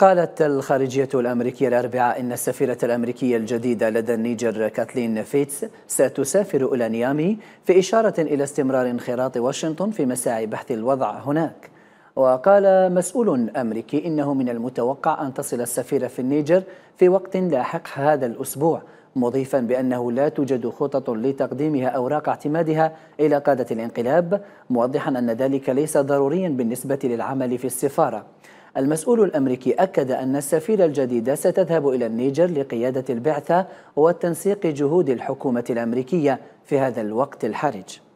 قالت الخارجية الأمريكية الأربعاء إن السفيرة الأمريكية الجديدة لدى النيجر كاتلين فيتس ستسافر إلى نيامي في إشارة إلى استمرار انخراط واشنطن في مساعي بحث الوضع هناك وقال مسؤول أمريكي إنه من المتوقع أن تصل السفيرة في النيجر في وقت لاحق هذا الأسبوع مضيفا بأنه لا توجد خطط لتقديمها أوراق اعتمادها إلى قادة الانقلاب موضحا أن ذلك ليس ضروريا بالنسبة للعمل في السفارة المسؤول الأمريكي أكد أن السفيرة الجديدة ستذهب إلى النيجر لقيادة البعثة وتنسيق جهود الحكومة الأمريكية في هذا الوقت الحرج